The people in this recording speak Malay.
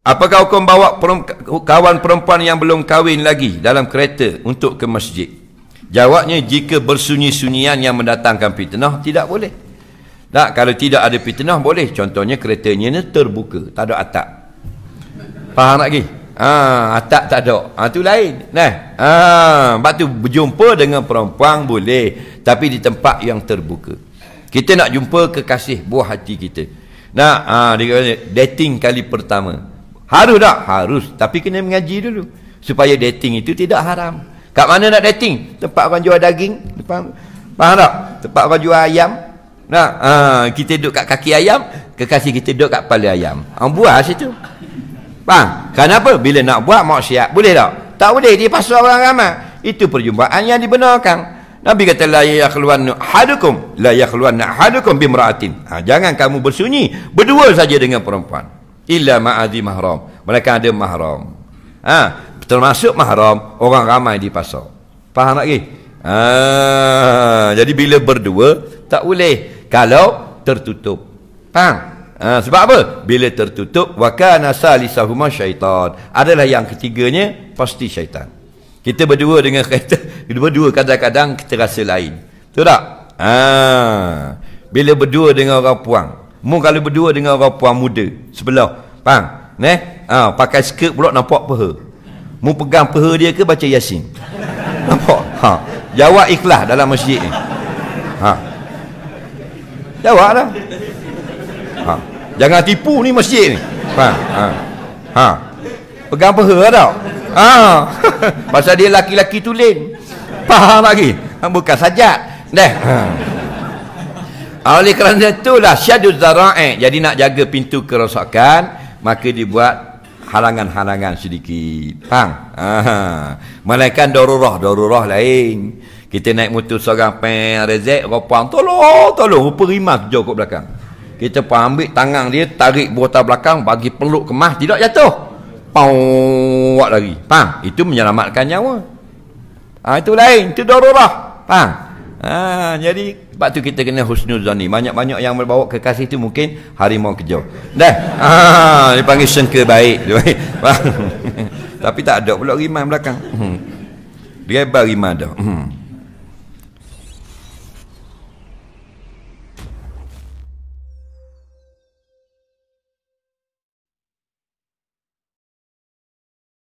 Apakah hukum bawa kawan perempuan yang belum kahwin lagi dalam kereta untuk ke masjid? Jawabnya jika bersunyi-sunyian yang mendatangkan fitnah tidak boleh. Tak kalau tidak ada fitnah boleh. Contohnya keretanya ni terbuka, tak ada atap. Faham tak lagi? Ha, atap tak ada. Ha, tu lain. Nah. Ha, sebab tu berjumpa dengan perempuan boleh tapi di tempat yang terbuka. Kita nak jumpa kekasih buah hati kita. Nah, ha, dating kali pertama. Harus tak? Harus. Tapi kena mengaji dulu. Supaya dating itu tidak haram. Kat mana nak dating? Tempat orang jual daging. Tempat, faham tak? Tempat orang jual ayam. Nah, ha, kita duduk kat kaki ayam. Kekasih kita duduk kat kepala ayam. Ha, buah situ. Faham? Kenapa? Bila nak buat maksiat. Boleh tak? Tak boleh. Dia pasal orang ramai. Itu perjumpaan yang dibenarkan. Nabi kata la yakhluwan hadukum la yakhluwan hadukum bimra'atin. Ha, jangan kamu bersunyi berdua saja dengan perempuan illa ma'adhi mahram mereka ada mahram ha, termasuk mahram orang ramai di pasar faham lagi ha, jadi bila berdua tak boleh kalau tertutup faham ha, sebab apa bila tertutup wa kana salisahuma syaitan adalah yang ketiganya pasti syaitan kita berdua dengan kereta kita berdua kadang-kadang kita rasa lain betul tak ha, bila berdua dengan orang puang Mu kalau berdua dengan orang puan muda sebelah. Faham? Neh? Ah, ha, pakai skirt pula nampak peha. Mu pegang peha dia ke baca Yasin? Nampak? Ha. Jawab ikhlas dalam masjid ni. Ha. Jawablah. Ha. Jangan tipu ni masjid ni. Faham? Ha. Ha. Pegang peha lah tak? Ha. Pasal dia laki-laki tu lain, Faham lagi? Ha, bukan sajak. Dah. Ha. Oleh kerana itulah syadud zara'i. Jadi nak jaga pintu kerosakan, maka dibuat halangan-halangan sedikit. pang. Ha. Malaikat darurah, darurah lain. Kita naik motor seorang peng rezek, ropang, tolong, tolong. Rupa rimas jauh kat belakang. Kita pun ambil tangan dia, tarik botol belakang, bagi peluk kemah, tidak jatuh. Pau, buat lagi. pang Itu menyelamatkan nyawa. Ha, itu lain, itu darurah. pang. Ha, jadi sebab tu kita kena husnul zani. Banyak-banyak yang berbawa kekasih tu mungkin harimau kejauh. Dah. Ha, dia panggil baik. Tapi tak ada pula riman belakang. Hmm. Dia bagi riman dah. Hmm.